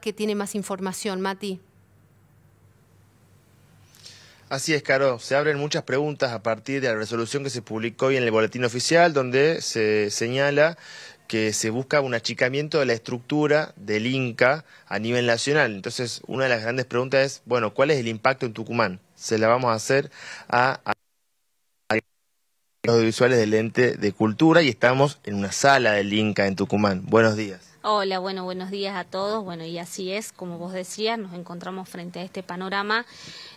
que tiene más información. Mati. Así es, Caro. Se abren muchas preguntas a partir de la resolución que se publicó hoy en el Boletín Oficial, donde se señala que se busca un achicamiento de la estructura del Inca a nivel nacional. Entonces, una de las grandes preguntas es, bueno, ¿cuál es el impacto en Tucumán? Se la vamos a hacer a, los audiovisuales del ente de cultura y estamos en una sala del Inca en Tucumán. Buenos días. Hola, bueno, buenos días a todos. Bueno, y así es, como vos decías, nos encontramos frente a este panorama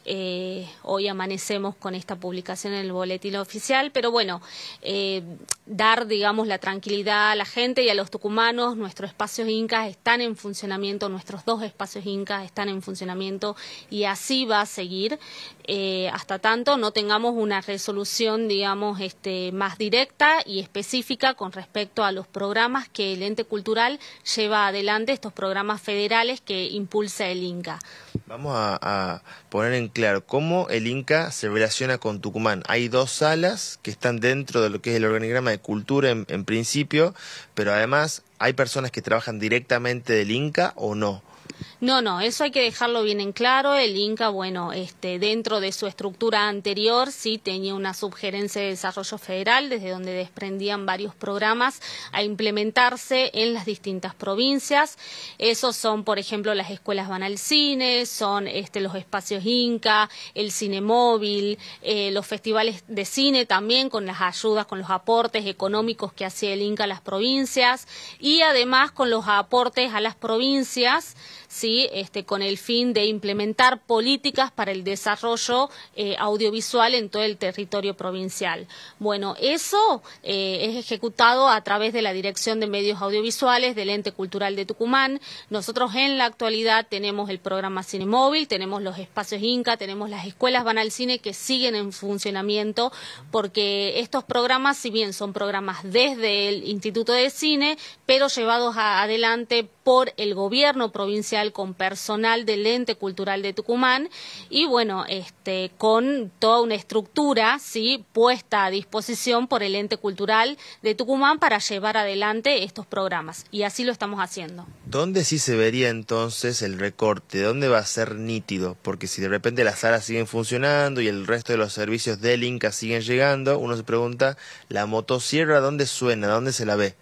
eh, hoy amanecemos con esta publicación en el boletín oficial, pero bueno, eh, dar, digamos, la tranquilidad a la gente y a los tucumanos. Nuestros espacios incas están en funcionamiento, nuestros dos espacios incas están en funcionamiento y así va a seguir eh, hasta tanto no tengamos una resolución, digamos, este, más directa y específica con respecto a los programas que el ente cultural lleva adelante, estos programas federales que impulsa el INCA. Vamos a poner en claro cómo el Inca se relaciona con Tucumán. Hay dos salas que están dentro de lo que es el organigrama de cultura en, en principio, pero además hay personas que trabajan directamente del Inca o no. No, no, eso hay que dejarlo bien en claro. El Inca, bueno, este, dentro de su estructura anterior sí tenía una subgerencia de desarrollo federal, desde donde desprendían varios programas a implementarse en las distintas provincias. Esos son, por ejemplo, las escuelas van al cine, son este, los espacios Inca, el cine móvil, eh, los festivales de cine también con las ayudas, con los aportes económicos que hacía el Inca a las provincias y además con los aportes a las provincias ¿sí? este, con el fin de implementar políticas para el desarrollo eh, audiovisual en todo el territorio provincial. Bueno, eso eh, es ejecutado a través de la Dirección de Medios Audiovisuales del Ente Cultural de Tucumán. Nosotros en la actualidad tenemos el programa Cine Móvil, tenemos los espacios Inca, tenemos las escuelas Van al Cine que siguen en funcionamiento porque estos programas, si bien son programas desde el Instituto de Cine, pero llevados adelante por el gobierno provincial, con personal del ente cultural de Tucumán y bueno, este, con toda una estructura ¿sí? puesta a disposición por el ente cultural de Tucumán para llevar adelante estos programas. Y así lo estamos haciendo. ¿Dónde sí se vería entonces el recorte? ¿Dónde va a ser nítido? Porque si de repente las salas siguen funcionando y el resto de los servicios del Inca siguen llegando, uno se pregunta, ¿la motosierra dónde suena? ¿Dónde se la ve?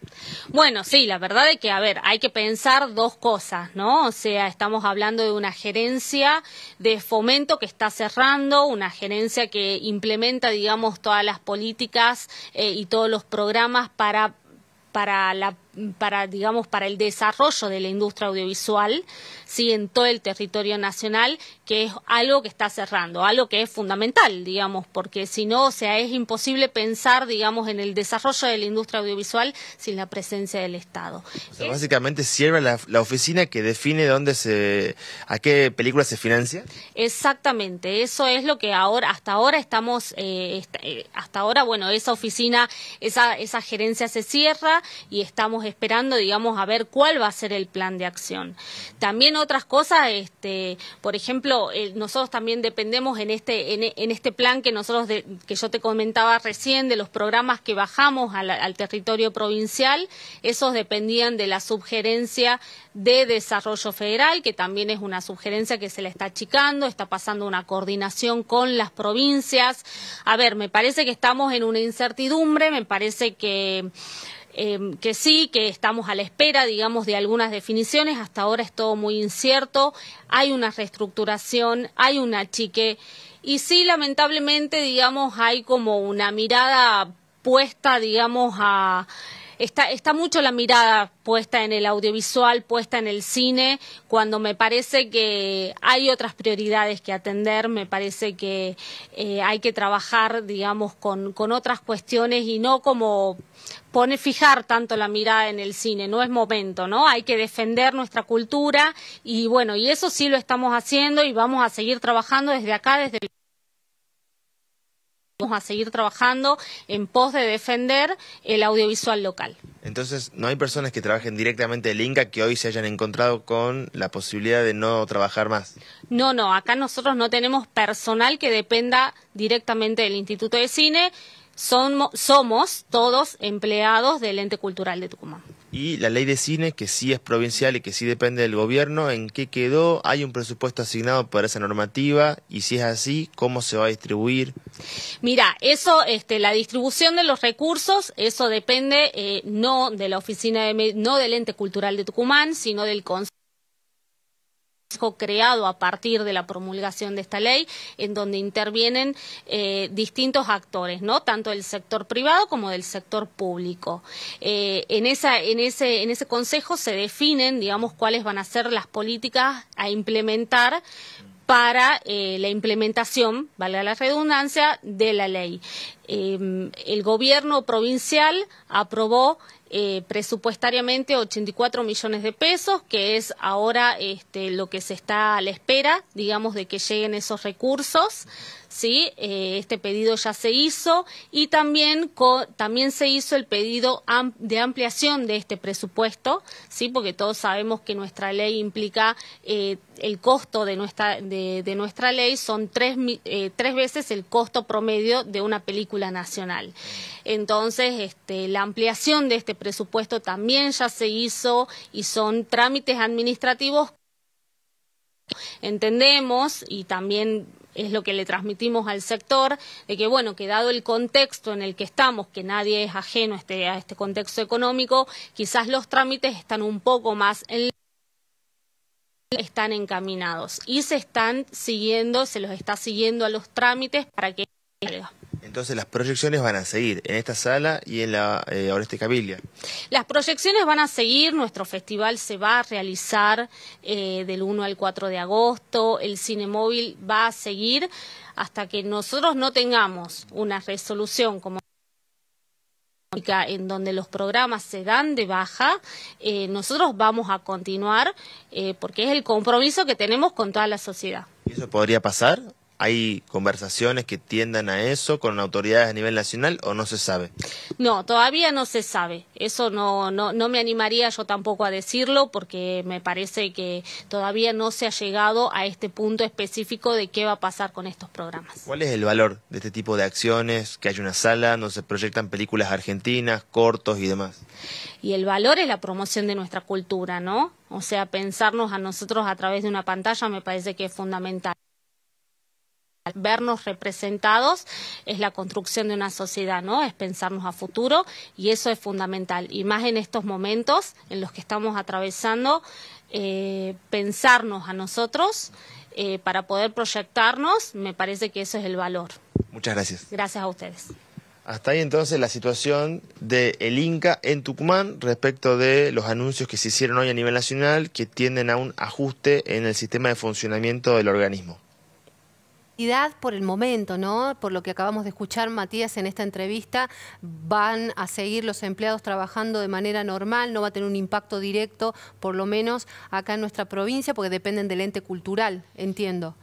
Bueno, sí, la verdad es que, a ver, hay que pensar dos cosas, ¿no? sea, estamos hablando de una gerencia de fomento que está cerrando, una gerencia que implementa, digamos, todas las políticas eh, y todos los programas para para la para digamos para el desarrollo de la industria audiovisual sí en todo el territorio nacional que es algo que está cerrando algo que es fundamental digamos porque si no sea es imposible pensar digamos en el desarrollo de la industria audiovisual sin la presencia del Estado básicamente cierra la, oficina que define dónde se a qué película se financia exactamente eso es lo que ahora hasta ahora estamos eh, eh, hasta ahora bueno esa oficina esa esa gerencia se cierra y estamos esperando, digamos, a ver cuál va a ser el plan de acción. También otras cosas, este, por ejemplo, eh, nosotros también dependemos en este, este plan que nosotros, que yo te comentaba recién, de los programas que bajamos al, territorio provincial, esos dependían de la subgerencia de desarrollo federal, que también es una subgerencia que se le está achicando, está pasando una coordinación con las provincias. A ver, me parece que estamos en una incertidumbre, me parece que Em, que sí, que estamos a la espera, digamos, de algunas definiciones. Hasta ahora es todo muy incierto. Hay una reestructuración, hay un achique. Y sí, lamentablemente, digamos, hay como una mirada puesta, digamos, a está, mucho la mirada puesta en el audiovisual, puesta en el cine, cuando me parece que hay otras prioridades que atender, me parece que eh, hay que trabajar, digamos, con, con otras cuestiones y no como pone fijar tanto la mirada en el cine, no es momento, ¿no? Hay que defender nuestra cultura y bueno, y eso sí lo estamos haciendo y vamos a seguir trabajando desde acá, desde el Vamos a seguir trabajando en pos de defender el audiovisual local. Entonces, ¿no hay personas que trabajen directamente del Inca que hoy se hayan encontrado con la posibilidad de no trabajar más? No, no, acá nosotros no tenemos personal que dependa directamente del Instituto de Cine, somos, somos todos empleados del ente cultural de Tucumán y la ley de cine, que sí es provincial y que sí depende del gobierno, en qué quedó, hay un presupuesto asignado para esa normativa y si es así, cómo se va a distribuir. Mira, eso, este, la distribución de los recursos, eso depende eh, no de la oficina de, no del ente cultural de Tucumán, sino del consejo creado a partir de la promulgación de esta ley, en donde intervienen eh, distintos actores, ¿no? Tanto del sector privado como del sector público. Eh, en, ese, consejo se definen, digamos, cuáles van a ser las políticas a implementar para eh, la implementación, valga la redundancia, de la ley. el gobierno provincial aprobó eh, presupuestariamente 84 millones de pesos, que es ahora este, lo que se está a la espera, digamos, de que lleguen esos recursos. ¿sí? Eh, este pedido ya se hizo y también, también se hizo el pedido de ampliación de este presupuesto, ¿sí? Porque todos sabemos que nuestra ley implica... Eh, el costo de nuestra, de, nuestra ley son eh, tres, veces el costo promedio de una película nacional. Entonces, este, la ampliación de este presupuesto también ya se hizo y son trámites administrativos. Entendemos y también es lo que le transmitimos al sector, de que, bueno, que dado el contexto en el que estamos, que nadie es ajeno a este, a este contexto económico, quizás los trámites están un poco más en están encaminados y se están siguiendo, se los está siguiendo a los trámites para que Entonces las proyecciones van a seguir en esta sala y en la eh, Oreste Cabilia. Las proyecciones van a seguir, nuestro festival se va a realizar eh, del 1 al 4 de agosto, el cine móvil va a seguir hasta que nosotros no tengamos una resolución como en donde los programas se dan de baja, eh, nosotros vamos a continuar eh, porque es el compromiso que tenemos con toda la sociedad. ¿Y eso podría pasar? ¿Hay conversaciones que tiendan a eso con autoridades a nivel nacional o no se sabe? No, todavía no se sabe. Eso no, no, me animaría yo tampoco a decirlo porque me parece que todavía no se ha llegado a este punto específico de qué va a pasar con estos programas. ¿Cuál es el valor de este tipo de acciones? Que hay una sala donde se proyectan películas argentinas, cortos y demás. Y el valor es la promoción de nuestra cultura, ¿no? O sea, pensarnos a nosotros a través de una pantalla me parece que es fundamental vernos representados es la construcción de una sociedad, ¿no? Es pensarnos a futuro y eso es fundamental. Y más en estos momentos en los que estamos atravesando, eh, pensarnos a nosotros eh, para poder proyectarnos, me parece que eso es el valor. Muchas gracias. Gracias a ustedes. Hasta ahí entonces la situación del el Inca en Tucumán respecto de los anuncios que se hicieron hoy a nivel nacional que tienden a un ajuste en el sistema de funcionamiento del organismo por el momento, ¿no? Por lo que acabamos de escuchar, Matías, en esta entrevista, van a seguir los empleados trabajando de manera normal, no va a tener un impacto directo, por lo menos acá en nuestra provincia, porque dependen del ente cultural, entiendo.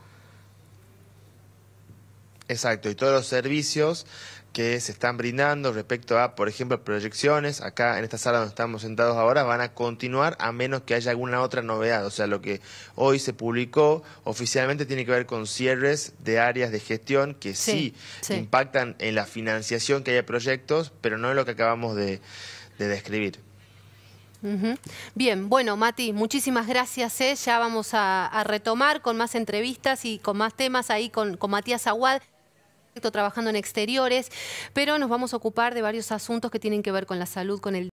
Exacto, y todos los servicios que se están brindando respecto a, por ejemplo, proyecciones. Acá en esta sala donde estamos sentados ahora van a continuar a menos que haya alguna otra novedad. O sea, lo que hoy se publicó oficialmente tiene que ver con cierres de áreas de gestión que sí, impactan en la financiación que haya proyectos, pero no es lo que acabamos de, describir. Bien, bueno, Mati, muchísimas gracias. Eh. Ya vamos a, retomar con más entrevistas y con más temas ahí con, con Matías Aguad trabajando en exteriores, pero nos vamos a ocupar de varios asuntos que tienen que ver con la salud, con el